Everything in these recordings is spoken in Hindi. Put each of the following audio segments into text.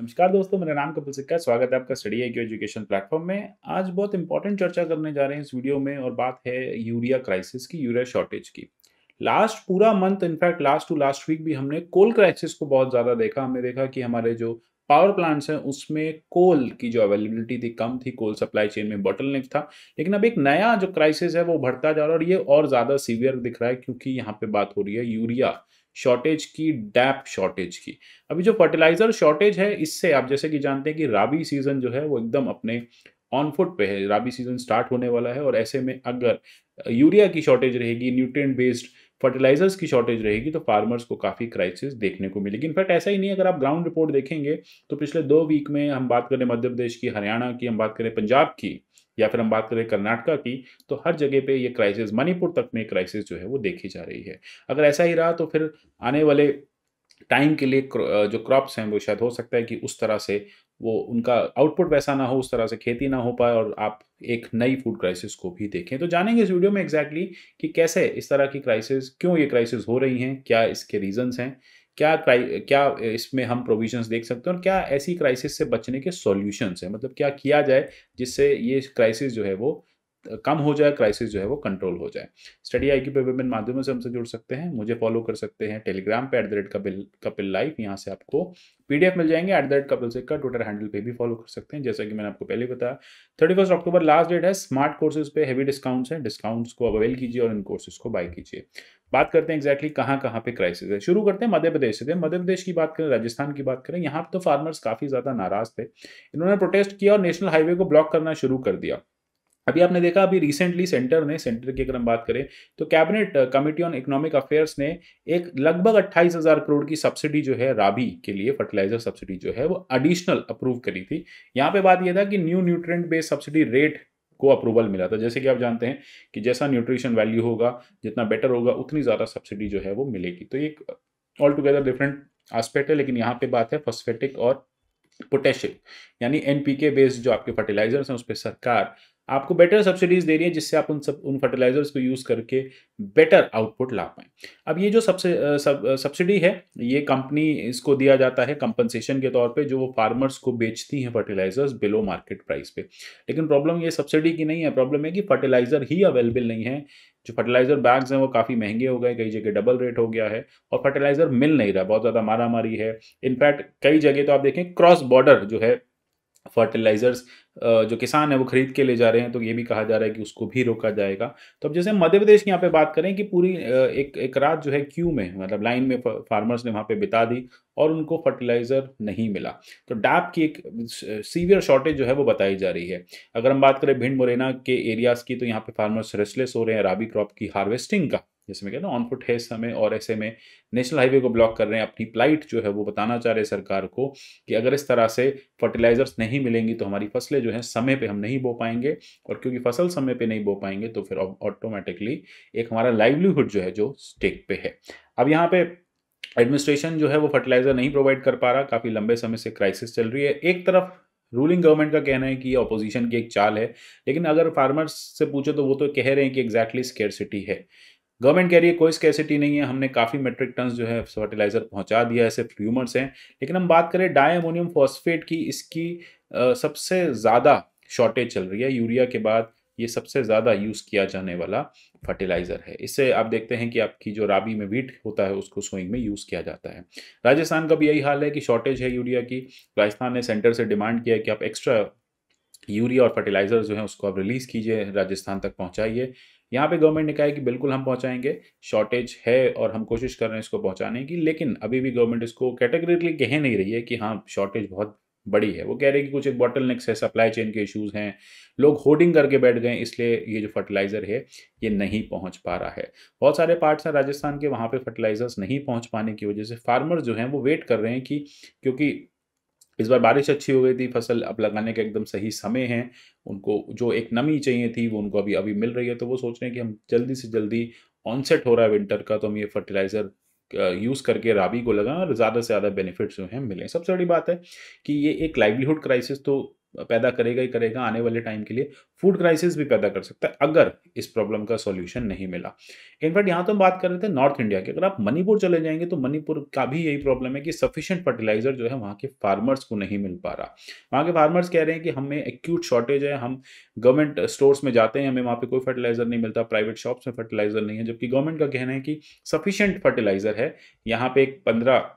नमस्कार दोस्तों मेरा नाम कपिल सिक्का स्वागत है आपका स्टडी आई एजुकेशन प्लेटफॉर्म में आज बहुत इंपॉर्टेंट चर्चा करने जा रहे हैं इस वीडियो में और बात है यूरिया क्राइसिस की यूरिया शॉर्टेज की लास्ट पूरा month in fact last to last week भी हमने कोल क्राइसिस को बहुत ज़्यादा देखा हमने देखा कि हमारे जो पावर प्लांट्स हैं उसमें कोल की जो अवेलेबिलिटी थी कम थी कोल सप्लाई चेन में बॉटल था लेकिन अब एक नया जो क्राइसिस है वो बढ़ता जा रहा है और ये और ज़्यादा सीवियर दिख रहा है क्योंकि यहाँ पे बात हो रही है यूरिया शॉर्टेज की डैप शॉर्टेज की अभी जो फर्टिलाइज़र शॉर्टेज है इससे आप जैसे कि जानते हैं कि राबी सीज़न जो है वो एकदम अपने ऑन फुट पे है राबी सीज़न स्टार्ट होने वाला है और ऐसे में अगर यूरिया की शॉर्टेज रहेगी न्यूट्रिएंट बेस्ड फर्टिलाइजर्स की शॉर्टेज रहेगी तो फार्मर्स को काफ़ी क्राइसिस देखने को मिलेगी इनफैक्ट ऐसा ही नहीं अगर आप ग्राउंड रिपोर्ट देखेंगे तो पिछले दो वीक में हम बात करें मध्य प्रदेश की हरियाणा की हम बात करें पंजाब की या फिर हम बात करें कर्नाटका की तो हर जगह पे ये क्राइसिस मणिपुर तक में क्राइसिस जो है वो देखी जा रही है अगर ऐसा ही रहा तो फिर आने वाले टाइम के लिए जो क्रॉप्स हैं वो शायद हो सकता है कि उस तरह से वो उनका आउटपुट वैसा ना हो उस तरह से खेती ना हो पाए और आप एक नई फूड क्राइसिस को भी देखें तो जानेंगे इस वीडियो में एग्जैक्टली exactly कि कैसे इस तरह की क्राइसिस क्यों ये क्राइसिस हो रही हैं क्या इसके रीजंस हैं क्या क्या इसमें हम प्रोविजंस देख सकते हैं और क्या ऐसी क्राइसिस से बचने के सॉल्यूशंस हैं मतलब क्या किया जाए जिससे ये क्राइसिस जो है वो कम हो जाए क्राइसिस जो है वो कंट्रोल हो जाए स्टडी आई पे विभिन्न माध्यमों से हमसे जुड़ सकते हैं मुझे फॉलो कर सकते हैं टेलीग्राम पे at the rate Kapil Kapil live यहाँ से आपको पीडीएफ मिल जाएंगे एट द रेट कपिल का ट्विटर हैंडल पे भी फॉलो कर सकते हैं जैसा कि मैंने आपको पहले बताया thirty first October last date है स्मार्ट कोर्सेज पे हैवी डिस्काउंट्स हैं डिस्काउंट्स को अवेल कीजिए और इन कोर्सेज को बाय कीजिए बात करते हैं एक्जैक्टली कहाँ कहाँ पे क्राइसिस है शुरू करते हैं मध्य प्रदेश से मध्य प्रदेश की बात करें राजस्थान की बात करें यहाँ तो फार्मर्स काफ़ी ज़्यादा नाराज थे इन्होंने प्रोटेस्ट किया और नेशनल हाईवे को ब्लॉक करना शुरू कर दिया अभी आपने देखा अभी रिसेंटली सेंटर ने सेंटर की अगर हम बात करें तो cabinet committee on economic affairs ने एक लगभग अट्ठाईस हज़ार करोड़ की सब्सिडी जो है राबी के लिए फर्टिलाइजर सब्सिडी जो है वो एडिशनल अप्रूव करी थी यहाँ पे बात यह था कि new nutrient based subsidy rate को अप्रूवल मिला था जैसे कि आप जानते हैं कि जैसा न्यूट्रिशन वैल्यू होगा जितना बेटर होगा उतनी ज़्यादा सब्सिडी जो है वो मिलेगी तो एक ऑल टुगेदर डिफरेंट आस्पेक्ट है लेकिन यहाँ पे बात है फॉस्फेटिक और पोटेशियम यानी एनपीके बेस्ड जो आपके फर्टिलाइजर्स हैं उस पर सरकार आपको बेटर सब्सिडीज दे रही है जिससे आप उन सब उन फर्टिलाइजर्स को यूज़ करके बेटर आउटपुट ला पाएँ अब ये जो सबसे सब सब्सिडी है ये कंपनी इसको दिया जाता है कंपनसेशन के तौर पे जो वो फार्मर्स को बेचती हैं फर्टिलाइजर्स बिलो मार्केट प्राइस पे लेकिन प्रॉब्लम ये सब्सिडी की नहीं है प्रॉब्लम है कि फर्टिलाइज़र ही अवेलेबल नहीं है जो फर्टिलाइज़र बैग्स हैं वो काफ़ी महंगे हो गए कई जगह डबल रेट हो गया है और फर्टिलाइज़र मिल नहीं रहा बहुत ज़्यादा मारा मारी है इनफैक्ट कई जगह तो आप देखें क्रॉस बॉर्डर जो है फर्टिलाइजर्स जो किसान है वो खरीद के ले जा रहे हैं तो ये भी कहा जा रहा है कि उसको भी रोका जाएगा तो अब जैसे मध्य प्रदेश की यहाँ पे बात करें कि पूरी एक एक रात जो है क्यू में मतलब लाइन में फार्मर्स ने वहाँ पे बिता दी और उनको फर्टिलाइज़र नहीं मिला तो डैप की एक सीवियर शॉर्टेज जो है वो बताई जा रही है अगर हम बात करें भिंड मुरैना के एरियाज़ की तो यहाँ पे फार्मर्स रेस्टलेस हो रहे हैं राबी क्रॉप की हार्वेस्टिंग का जैसे मैं कहता हूँ ऑनफुट है इस समय और ऐसे में नेशनल हाईवे को ब्लॉक कर रहे हैं अपनी प्लाइट जो है वो बताना चाह रहे हैं सरकार को कि अगर इस तरह से फर्टिलाइजर्स नहीं मिलेंगी तो हमारी फसलें जो हैं समय पे हम नहीं बो पाएंगे और क्योंकि फसल समय पे नहीं बो पाएंगे तो फिर ऑटोमेटिकली एक हमारा लाइवलीहुड जो है जो स्टेक पे है अब यहाँ पे एडमिनिस्ट्रेशन जो है वो फर्टिलाइजर नहीं प्रोवाइड कर पा रहा काफ़ी लंबे समय से क्राइसिस चल रही है एक तरफ रूलिंग गवर्नमेंट का कहना है कि ये अपोजिशन की एक चाल है लेकिन अगर फार्मर्स से पूछे तो वो तो कह रहे हैं कि एग्जैक्टली स्केयर है गवर्नमेंट कह रही है कोई स्कैसिटी नहीं है हमने काफ़ी मेट्रिक टन जो है फर्टिलाइजर पहुंचा दिया है सिर्फ हैं लेकिन हम बात करें डायमोनियम फॉस्फेट की इसकी आ, सबसे ज़्यादा शॉर्टेज चल रही है यूरिया के बाद ये सबसे ज़्यादा यूज़ किया जाने वाला फर्टिलाइज़र है इससे आप देखते हैं कि आपकी जो राबी में वीट होता है उसको सोइंग में यूज़ किया जाता है राजस्थान का भी यही हाल है कि शॉर्टेज है यूरिया की राजस्थान ने सेंटर से डिमांड किया है कि आप एक्स्ट्रा यूरिया और फर्टिलाइज़र जो है उसको आप रिलीज़ कीजिए राजस्थान तक पहुँचाइए यहाँ पे गवर्नमेंट ने कहा है कि बिल्कुल हम पहुँचाएंगे शॉर्टेज है और हम कोशिश कर रहे हैं इसको पहुँचाने की लेकिन अभी भी गवर्नमेंट इसको कैटेगरी कह नहीं रही है कि हाँ शॉर्टेज बहुत बड़ी है वो कह रहे हैं कि कुछ एक बॉटल नेक्स है सप्लाई चेन के इश्यूज़ हैं लोग होर्डिंग करके बैठ गए इसलिए ये जो फर्टिलाइज़र है ये नहीं पहुंच पा रहा है बहुत सारे पार्ट्स हैं राजस्थान के वहाँ पे फर्टिलाइज़र्स नहीं पहुंच पाने की वजह से फार्मर जो हैं वो वेट कर रहे हैं कि क्योंकि इस बार बारिश अच्छी हो गई थी फसल अब लगाने का एकदम सही समय है उनको जो एक नमी चाहिए थी वो उनको अभी अभी मिल रही है तो वो सोच रहे हैं कि हम जल्दी से जल्दी ऑनसेट हो रहा है विंटर का तो हम ये फर्टिलाइज़र यूज़ करके राबी को लगाएं और ज़्यादा से ज़्यादा बेनिफिट्स जो हैं मिलें सबसे बड़ी बात है कि ये एक लाइवलीहुड क्राइसिस तो पैदा करेगा ही करेगा आने वाले टाइम के लिए फूड क्राइसिस भी पैदा कर सकता है अगर इस प्रॉब्लम का सॉल्यूशन नहीं मिला इनफैक्ट यहाँ तो हम बात कर रहे थे नॉर्थ इंडिया की अगर आप मणिपुर चले जाएंगे तो मणिपुर का भी यही प्रॉब्लम है कि सफिशियंट फर्टिलाइजर जो है वहाँ के फार्मर्स को नहीं मिल पा रहा वहाँ के फार्मर्स कह रहे हैं कि हमें एक्यूट शॉर्टेज है हम गवर्नमेंट स्टोर्स में जाते हैं हमें वहाँ पर कोई फर्टिलाइजर नहीं मिलता प्राइवेट शॉप्स में फर्टिलाइजर नहीं है जबकि गवर्नमेंट का कहना है कि सफिशियंट फर्टिलाइजर है यहाँ पे एक पंद्रह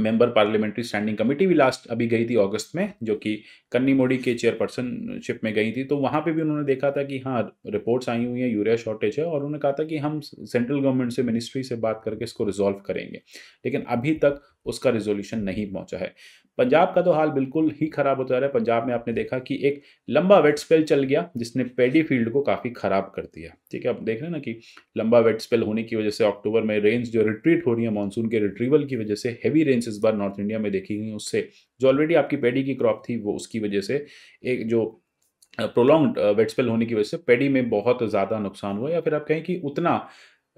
मेंबर पार्लियामेंट्री स्टैंडिंग कमेटी भी लास्ट अभी गई थी अगस्त में जो कि कन्नी मोडी के चेयरपर्सनशिप में गई थी तो वहाँ पे भी उन्होंने देखा था कि हाँ रिपोर्ट्स आई हुई हैं यूरिया शॉर्टेज है और उन्होंने कहा था कि हम सेंट्रल गवर्नमेंट से मिनिस्ट्री से बात करके इसको रिजॉल्व करेंगे लेकिन अभी तक उसका रिजोल्यूशन नहीं पहुँचा है पंजाब का तो हाल बिल्कुल ही खराब होता जा रहा है पंजाब में आपने देखा कि एक लंबा वेट स्पेल चल गया जिसने पेडी फील्ड को काफ़ी ख़राब कर दिया ठीक है आप देख रहे हैं ना कि लंबा वेट स्पेल होने की वजह से अक्टूबर में रेन्स जो रिट्रीट हो रही है मानसून के रिट्रीवल की वजह से हैवी रेन्स इस बार नॉर्थ इंडिया में देखी गई उससे जो ऑलरेडी आपकी पेडी की क्रॉप थी वो उसकी वजह से एक जो प्रोलॉन्ग वेट स्पेल होने की वजह से पेडी में बहुत ज़्यादा नुकसान हुआ या फिर आप कहें कि उतना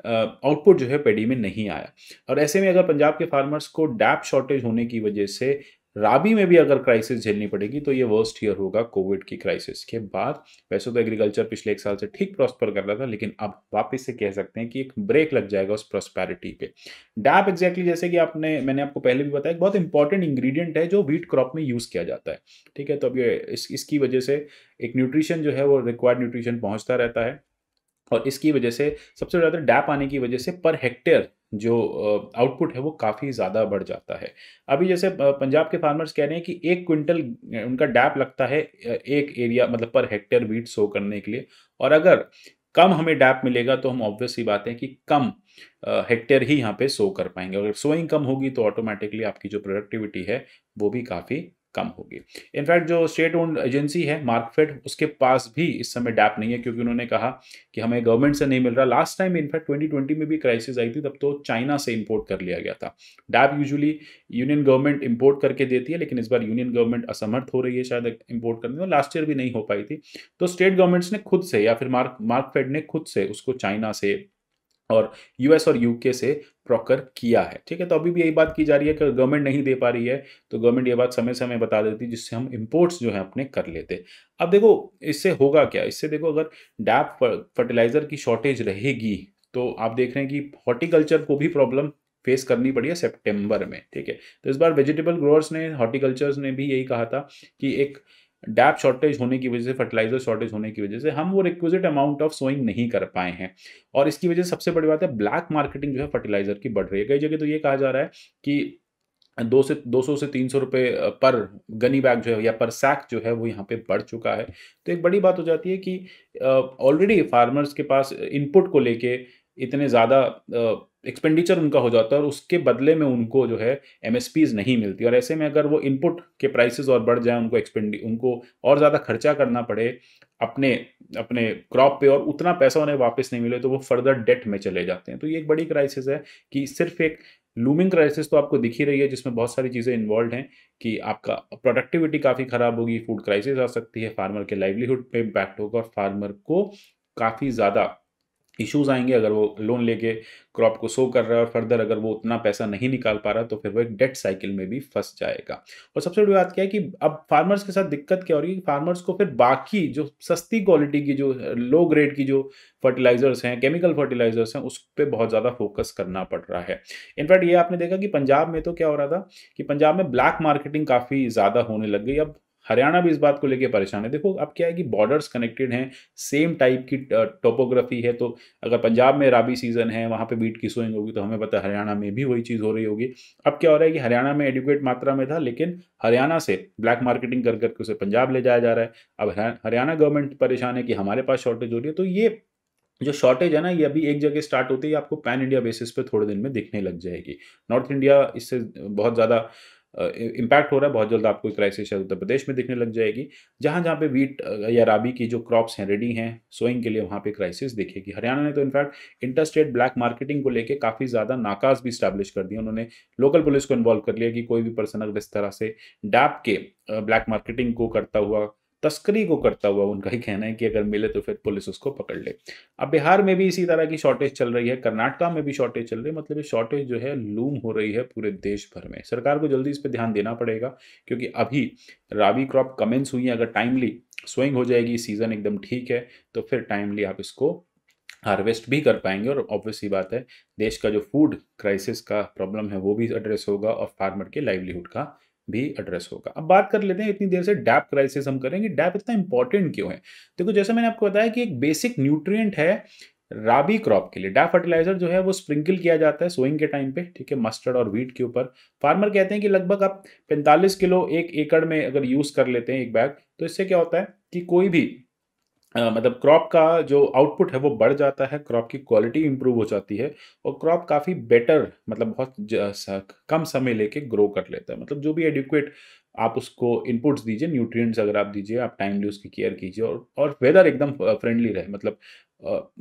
आउटपुट जो है पेडी में नहीं आया और ऐसे में अगर पंजाब के फार्मर्स को डैप शॉर्टेज होने की वजह से राबी में भी अगर क्राइसिस झेलनी पड़ेगी तो ये वर्स्ट ईयर होगा कोविड की क्राइसिस के बाद वैसे तो एग्रीकल्चर पिछले एक साल से ठीक प्रॉस्पर कर रहा था लेकिन अब वापस से कह सकते हैं कि एक ब्रेक लग जाएगा उस प्रॉस्पेरिटी पे डैप एग्जैक्टली जैसे कि आपने मैंने आपको पहले भी बताया बहुत इंपॉर्टेंट इंग्रीडियंट है जो वीट क्रॉप में यूज़ किया जाता है ठीक है तो अब ये इस, इसकी वजह से एक न्यूट्रिशन जो है वो रिक्वायर्ड न्यूट्रिशन पहुँचता रहता है और इसकी वजह से सबसे ज़्यादा डैप आने की वजह से पर हेक्टेयर जो आउटपुट है वो काफ़ी ज़्यादा बढ़ जाता है अभी जैसे पंजाब के फार्मर्स कह रहे हैं कि एक क्विंटल उनका डैप लगता है एक एरिया मतलब पर हेक्टेयर वीट सो करने के लिए और अगर कम हमें डैप मिलेगा तो हम ऑब्वियस ही बात है कि कम हेक्टेयर ही यहाँ पे सो कर पाएंगे अगर सोइंग कम होगी तो ऑटोमेटिकली आपकी जो प्रोडक्टिविटी है वो भी काफ़ी कम होगी इनफैक्ट जो स्टेट ओन्ड एजेंसी है मार्कफेड उसके पास भी इस समय डैप नहीं है क्योंकि उन्होंने कहा कि हमें गवर्नमेंट से नहीं मिल रहा लास्ट टाइम इनफैक्ट 2020 में भी क्राइसिस आई थी तब तो चाइना से इंपोर्ट कर लिया गया था DAP usually union government import करके देती है लेकिन इस बार यूनियन गवर्नमेंट असमर्थ हो रही है शायद इंपोर्ट करने में लास्ट ईयर भी नहीं हो पाई थी तो स्टेट गवर्नमेंट्स ने खुद से या फिर मार्क मार्कफेड ने खुद से उसको चाइना से और यूएस और यूके से प्रॉकर किया है ठीक है तो अभी भी यही बात की जा रही है कि गवर्नमेंट नहीं दे पा रही है तो गवर्नमेंट ये बात समय समय बता देती जिससे हम इम्पोर्ट्स जो है अपने कर लेते अब देखो इससे होगा क्या इससे देखो अगर डैप फर्टिलाइज़र की शॉर्टेज रहेगी तो आप देख रहे हैं कि हॉर्टिकल्चर को भी प्रॉब्लम फेस करनी पड़ी है सेप्टेम्बर में ठीक है तो इस बार वेजिटेबल ग्रोअर्स ने हॉर्टिकल्चर्स ने भी यही कहा था कि एक डैप शॉर्टेज होने की वजह से फर्टिलाइजर शॉर्टेज होने की वजह से हम वो रिक्विजिट अमाउंट ऑफ सोइंग नहीं कर पाए हैं और इसकी वजह से सबसे बड़ी बात है ब्लैक मार्केटिंग जो है फर्टिलाइजर की बढ़ रही है कई जगह तो ये कहा जा रहा है कि दो से दो सौ से तीन सौ रुपये पर गनी बैग जो है या पर सैक जो है वो यहाँ पे बढ़ चुका है तो एक बड़ी बात हो जाती है कि ऑलरेडी फार्मर्स के पास इनपुट को लेके इतने ज़्यादा एक्सपेंडिचर उनका हो जाता है और उसके बदले में उनको जो है एम नहीं मिलती और ऐसे में अगर वो इनपुट के प्राइसेस और बढ़ जाए उनको एक्सपेंड उनको और ज़्यादा खर्चा करना पड़े अपने अपने क्रॉप पे और उतना पैसा उन्हें वापस नहीं मिले तो वो फर्दर डेट में चले जाते हैं तो ये एक बड़ी क्राइसिस है कि सिर्फ एक लूमिंग क्राइसिस तो आपको दिख ही रही है जिसमें बहुत सारी चीज़ें इन्वॉल्व हैं कि आपका प्रोडक्टिविटी काफ़ी ख़राब होगी फूड क्राइसिस आ सकती है फार्मर के लाइवलीहुड पे इम्पैक्ट होगा और फार्मर को काफ़ी ज़्यादा इश्यूज आएंगे अगर वो लोन लेके क्रॉप को सो कर रहा है और फर्दर अगर वो उतना पैसा नहीं निकाल पा रहा तो फिर वो एक डेट साइकिल में भी फंस जाएगा और सबसे बड़ी बात क्या है कि अब फार्मर्स के साथ दिक्कत क्या हो रही है फार्मर्स को फिर बाकी जो सस्ती क्वालिटी की जो लो ग्रेड की जो फर्टिलाइजर्स हैं केमिकल फर्टिलाइजर्स हैं उस पर बहुत ज़्यादा फोकस करना पड़ रहा है इनफैक्ट ये आपने देखा कि पंजाब में तो क्या हो रहा था कि पंजाब में ब्लैक मार्केटिंग काफ़ी ज़्यादा होने लग गई अब हरियाणा भी इस बात को लेके परेशान है देखो अब क्या है कि बॉर्डर्स कनेक्टेड हैं सेम टाइप की टोपोग्राफी है तो अगर पंजाब में राबी सीजन है वहाँ पे बीट की सोइंग होगी तो हमें पता है हरियाणा में भी वही चीज़ हो रही होगी अब क्या हो रहा है कि हरियाणा में एडुकेट मात्रा में था लेकिन हरियाणा से ब्लैक मार्केटिंग कर करके उसे पंजाब ले जाया जा रहा है अब हरियाणा गवर्नमेंट परेशान है कि हमारे पास शॉर्टेज हो रही है तो ये जो शॉर्टेज है ना ये अभी एक जगह स्टार्ट होती है आपको पैन इंडिया बेसिस पे थोड़े दिन में दिखने लग जाएगी नॉर्थ इंडिया इससे बहुत ज़्यादा इम्पैक्ट हो रहा है बहुत जल्द आपको क्राइसिस शायद उत्तर प्रदेश में दिखने लग जाएगी जहाँ जहाँ पे वीट या राबी की जो क्रॉप्स हैं रेडी हैं सोइंग के लिए वहाँ पे क्राइसिस दिखेगी हरियाणा ने तो इनफैक्ट इंटरस्टेट ब्लैक मार्केटिंग को लेकर काफ़ी ज़्यादा नाकाज भी स्टैब्लिश कर दिए उन्होंने लोकल पुलिस को इन्वॉल्व कर लिया कि कोई भी पर्सन अगर इस तरह से डैप के ब्लैक मार्केटिंग को करता हुआ तस्करी को करता हुआ उनका ही कहना है कि अगर मिले तो फिर पुलिस उसको पकड़ ले अब बिहार में भी इसी तरह की शॉर्टेज चल रही है कर्नाटका में भी शॉर्टेज चल रही है मतलब ये शॉर्टेज जो है लूम हो रही है पूरे देश भर में सरकार को जल्दी इस पर ध्यान देना पड़ेगा क्योंकि अभी राबी क्रॉप कमेंस हुई है अगर टाइमली स्विंग हो जाएगी सीज़न एकदम ठीक है तो फिर टाइमली आप इसको हार्वेस्ट भी कर पाएंगे और ऑब्वियसली बात है देश का जो फूड क्राइसिस का प्रॉब्लम है वो भी एड्रेस होगा और फार्मर के लाइवलीहुड का भी एड्रेस होगा अब बात कर लेते हैं इतनी देर से डैप क्राइसिस हम करेंगे डैप इतना इंपॉर्टेंट क्यों है देखो जैसे मैंने आपको बताया कि एक बेसिक न्यूट्रिएंट है राबी क्रॉप के लिए डैप फर्टिलाइजर जो है वो स्प्रिंकल किया जाता है सोइंग के टाइम पे ठीक है मस्टर्ड और वीट के ऊपर फार्मर कहते हैं कि लगभग आप पैंतालीस किलो एक एकड़ में अगर यूज़ कर लेते हैं एक बैग तो इससे क्या होता है कि कोई भी मतलब क्रॉप का जो आउटपुट है वो बढ़ जाता है क्रॉप की क्वालिटी इम्प्रूव हो जाती है और क्रॉप काफ़ी बेटर मतलब बहुत कम समय लेके ग्रो कर लेता है मतलब जो भी एडिक्वेट आप उसको इनपुट्स दीजिए न्यूट्रिएंट्स अगर आप दीजिए आप टाइमली उसकी केयर कीजिए और और वेदर एकदम फ्रेंडली रहे मतलब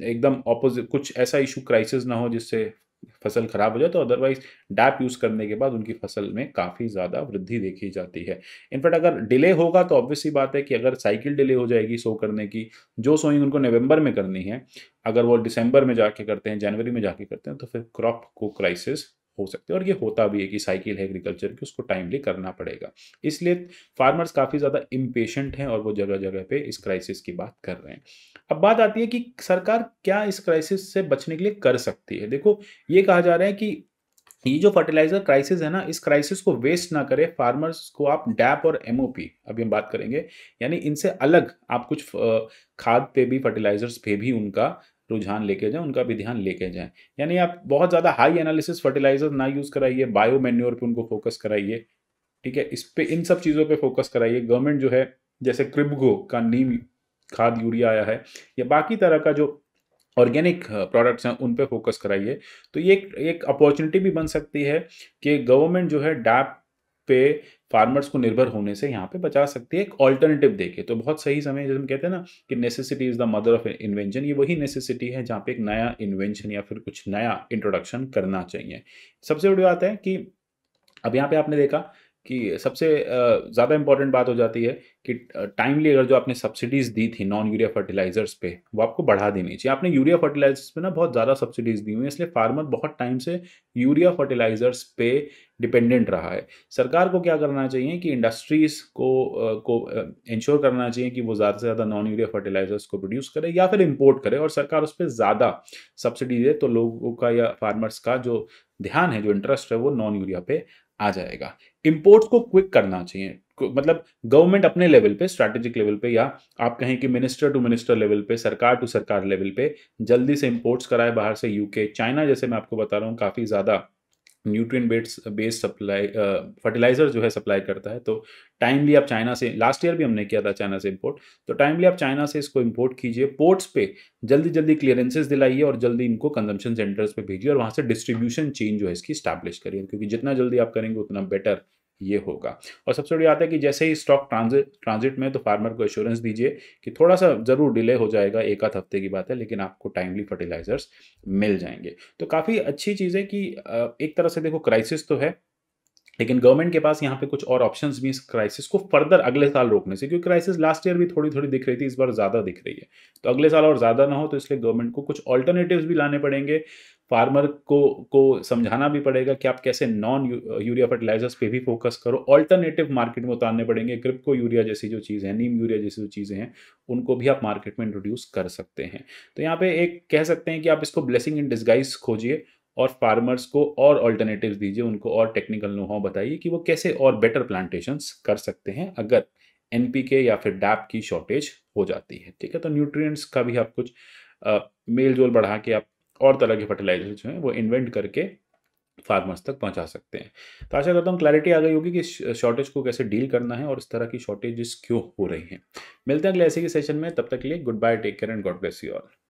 एकदम ऑपोजिट कुछ ऐसा इशू क्राइसिस ना हो जिससे फसल खराब हो जाए तो अदरवाइज डैप यूज़ करने के बाद उनकी फसल में काफ़ी ज़्यादा वृद्धि देखी जाती है इनफैक्ट अगर डिले होगा तो ऑब्वियसली बात है कि अगर साइकिल डिले हो जाएगी सो करने की जो सोइंग उनको नवंबर में करनी है अगर वो दिसंबर में जाके करते हैं जनवरी में जाके करते हैं तो फिर क्रॉप को क्राइसिस हो सकते हैं और ये होता भी है कि साइकिल है एग्रीकल्चर की उसको टाइमली करना पड़ेगा इसलिए फार्मर्स काफ़ी ज़्यादा इम्पेशेंट हैं और वो जगह जगह पे इस क्राइसिस की बात कर रहे हैं अब बात आती है कि सरकार क्या इस क्राइसिस से बचने के लिए कर सकती है देखो ये कहा जा रहा है कि ये जो फर्टिलाइजर क्राइसिस है ना इस क्राइसिस को वेस्ट ना करें फार्मर्स को आप डैप और एमओपी अभी हम बात करेंगे यानी इनसे अलग आप कुछ खाद पे भी फर्टिलाइजर्स पे भी उनका रुझान लेके जाएं उनका भी ध्यान लेके जाएं यानी आप बहुत ज़्यादा हाई एनालिसिस फर्टिलाइजर ना यूज़ कराइए बायो मेन्योर पर उनको फोकस कराइए ठीक है इस पर इन सब चीज़ों पर फोकस कराइए गवर्नमेंट जो है जैसे क्रिबगो का नीम खाद यूरिया आया है या बाकी तरह का जो ऑर्गेनिक प्रोडक्ट्स हैं उन पर फोकस कराइए तो ये एक अपॉर्चुनिटी भी बन सकती है कि गवर्नमेंट जो है डैप पे फार्मर्स को निर्भर होने से यहाँ पे बचा सकती है एक ऑल्टरनेटिव देखे तो बहुत सही समय जब हम कहते हैं ना कि necessity is the mother of invention ये वही नेसेसिटी है जहाँ पे एक नया इन्वेंशन या फिर कुछ नया इंट्रोडक्शन करना चाहिए सबसे बड़ी बात है कि अब यहाँ पे आपने देखा कि सबसे ज़्यादा इंपॉर्टेंट बात हो जाती है कि टाइमली अगर जो आपने सब्सिडीज़ दी थी नॉन यूरिया फर्टिलाइजर्स पे वो आपको बढ़ा देनी चाहिए आपने यूरिया फर्टिलाइजर्स पे ना बहुत ज़्यादा सब्सिडीज़ दी हुई है इसलिए फार्मर बहुत टाइम से यूरिया फर्टिलाइजर्स पे डिपेंडेंट रहा है सरकार को क्या करना चाहिए कि इंडस्ट्रीज़ को को इंश्योर करना चाहिए कि वो ज़्यादा से ज़्यादा नॉन यूरिया फर्टिलाइजर्स को प्रोड्यूस करे या फिर इम्पोर्ट करे और सरकार उस पर ज़्यादा सब्सिडी दे तो लोगों का या फार्मर्स का जो ध्यान है जो इंटरेस्ट है वो नॉन यूरिया पे आ जाएगा इम्पोर्ट्स को क्विक करना चाहिए मतलब गवर्नमेंट अपने लेवल पे स्ट्रेटेजिक लेवल पे या आप कहें कि मिनिस्टर टू मिनिस्टर लेवल पे सरकार टू सरकार लेवल पे जल्दी से इंपोर्ट्स कराए बाहर से यूके चाइना जैसे मैं आपको बता रहा हूँ काफ़ी ज़्यादा nutrient bets based supply fertiliser जो है सप्लाई करता है तो टाइमली आप चाइना से लास्ट ईयर भी हमने किया था चाइना से इंपोर्ट तो टाइमली आप चाइना से इसको इंपोर्ट कीजिए पोर्ट्स पे जल्दी जल्दी क्लियरेंसेस दिलाइए और जल्दी इनको कंजम्पशन सेंटर्स पे भेजिए और वहाँ से डिस्ट्रीब्यूशन चेन जो है इसकी स्टैब्लिश करिए क्योंकि जितना जल्दी आप करेंगे उतना बेटर ये होगा और सबसे बड़ी बात है कि जैसे ही स्टॉक ट्रांजिट ट्रांजिट में तो फार्मर को एश्योरेंस दीजिए कि थोड़ा सा ज़रूर डिले हो जाएगा एक आध हफ्ते की बात है लेकिन आपको टाइमली फर्टिलाइजर्स मिल जाएंगे तो काफ़ी अच्छी चीज़ है कि एक तरह से देखो क्राइसिस तो है लेकिन गवर्नमेंट के पास यहाँ पे कुछ और ऑप्शंस भी इस क्राइसिस को फर्दर अगले साल रोकने से क्योंकि क्राइसिस लास्ट ईयर भी थोड़ी थोड़ी दिख रही थी इस बार ज़्यादा दिख रही है तो अगले साल और ज़्यादा ना हो तो इसलिए गवर्नमेंट को कुछ ऑल्टरनेटिव्स भी लाने पड़ेंगे फार्मर को को समझाना भी पड़ेगा कि आप कैसे नॉन यूरिया फर्टिलाइजर्स पे भी फोकस करो ऑल्टरनेटिव मार्केट में उतारने पड़ेंगे क्रिप्को यूरिया जैसी जो चीज़ है नीम यूरिया जैसी जो चीज़ें हैं उनको भी आप मार्केट में इंट्रोड्यूस कर सकते हैं तो यहाँ पे एक कह सकते हैं कि आप इसको ब्लेसिंग इन डिस्गाइज खोजिए और फार्मर्स को और ऑल्टरनेटिव दीजिए उनको और टेक्निकल नो बताइए कि वो कैसे और बेटर प्लांटेशंस कर सकते हैं अगर एन या फिर डैप की शॉर्टेज हो जाती है ठीक है तो न्यूट्रिएंट्स का भी आप कुछ मेल जोल बढ़ा के आप और तरह के फर्टिलाइजर जो हैं वो इन्वेंट करके फार्मर्स तक पहुंचा सकते हैं तो आशा करता हूँ क्लैरिटी आ गई होगी कि शॉर्टेज को कैसे डील करना है और इस तरह की शॉर्टेजेस क्यों हो रही हैं मिलते हैं अगले ऐसे के सेशन में तब तक के लिए goodbye take care and God bless you all